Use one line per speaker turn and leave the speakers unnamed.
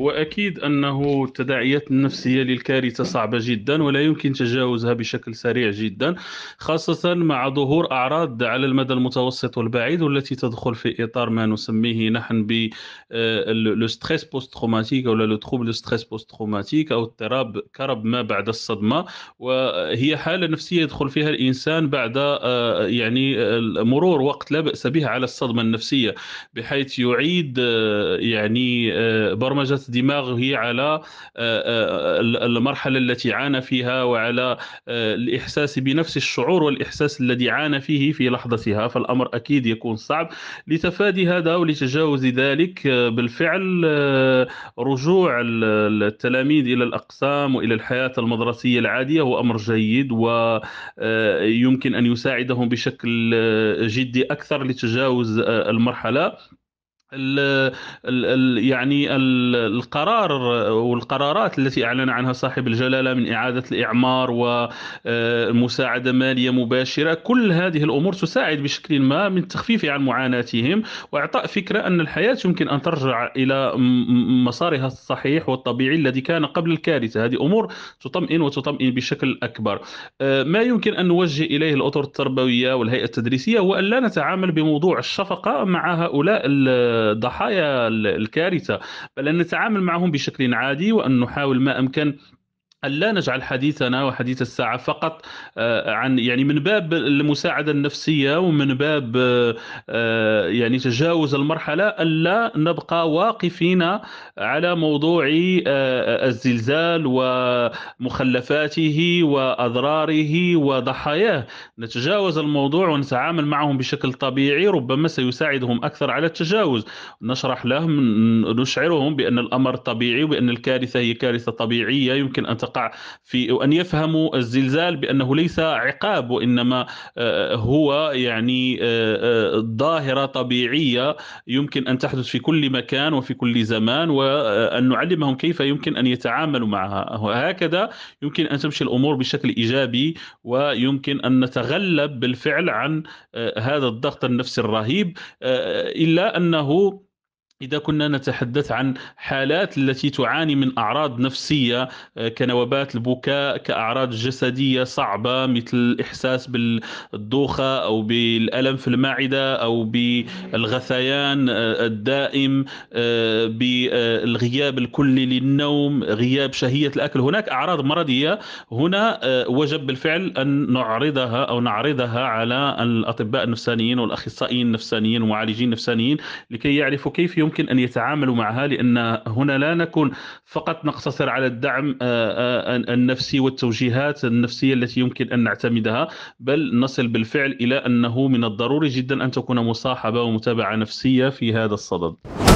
هو أكيد أنه التداعيات النفسية للكارثة صعبة جدا ولا يمكن تجاوزها بشكل سريع جدا خاصة مع ظهور أعراض على المدى المتوسط والبعيد والتي تدخل في إطار ما نسميه نحن ب لو ستريس بوست تروماتيك او لو تروبل ستريس بوست تروماتيك أو اضطراب كرب ما بعد الصدمة وهي حالة نفسية يدخل فيها الإنسان بعد آه، يعني آه، مرور وقت لا بأس به على الصدمة النفسية بحيث يعيد آه، يعني برمجة دماغه على آه، آه، المرحله التي عانى فيها وعلى آه، الاحساس بنفس الشعور والاحساس الذي عانى فيه في لحظتها فالامر اكيد يكون صعب لتفادي هذا ولتجاوز ذلك بالفعل رجوع التلاميذ الى الاقسام والى الحياه المدرسيه العاديه هو امر جيد ويمكن ان يساعدهم بشكل جدي اكثر لتجاوز المرحله ال الـ يعني القرار والقرارات التي اعلن عنها صاحب الجلاله من اعاده الاعمار ومساعده آه، ماليه مباشره كل هذه الامور تساعد بشكل ما من التخفيف عن معاناتهم واعطاء فكره ان الحياه يمكن ان ترجع الى مسارها الصحيح والطبيعي الذي كان قبل الكارثه هذه امور تطمئن وتطمئن بشكل اكبر آه، ما يمكن ان نوجه اليه الاطر التربويه والهيئه التدريسيه هو ان لا نتعامل بموضوع الشفقه مع هؤلاء ضحايا الكارثه بل ان نتعامل معهم بشكل عادي وان نحاول ما امكن أن لا نجعل حديثنا وحديث الساعة فقط آه، عن يعني من باب المساعدة النفسية ومن باب آه، آه، يعني تجاوز المرحلة ألا نبقى واقفين على موضوع الزلزال ومخلفاته وأضراره وضحاياه نتجاوز الموضوع ونتعامل معهم بشكل طبيعي ربما سيساعدهم أكثر على التجاوز نشرح لهم نشعرهم بأن الأمر طبيعي وبأن الكارثة هي كارثة طبيعية يمكن أن وقع في وان يفهموا الزلزال بانه ليس عقاب وانما آه، هو يعني آه، آه، ظاهره طبيعيه يمكن ان تحدث في كل مكان وفي كل زمان وان نعلمهم كيف يمكن ان يتعاملوا معها وهكذا يمكن ان تمشي الامور بشكل ايجابي ويمكن ان نتغلب بالفعل عن هذا الضغط النفسي الرهيب الا انه إذا كنا نتحدث عن حالات التي تعاني من أعراض نفسية آه، كنوبات البكاء كأعراض جسدية صعبة مثل الإحساس بالدوخة أو بالألم في المعدة أو بالغثيان آه، الدائم آه، بالغياب الكلي للنوم غياب شهية الأكل هناك أعراض مرضية هنا وجب بالفعل أن نعرضها أو نعرضها على الأطباء النفسانيين والأخصائيين النفسانيين ومعالجين النفسانيين لكي يعرفوا كيف يمكن يمكن أن يتعاملوا معها لأن هنا لا نكون فقط نقتصر على الدعم آه، آه، آه، النفسي والتوجيهات النفسية التي يمكن أن نعتمدها بل نصل بالفعل إلى أنه من الضروري جدا أن تكون مصاحبة ومتابعة نفسية في هذا الصدد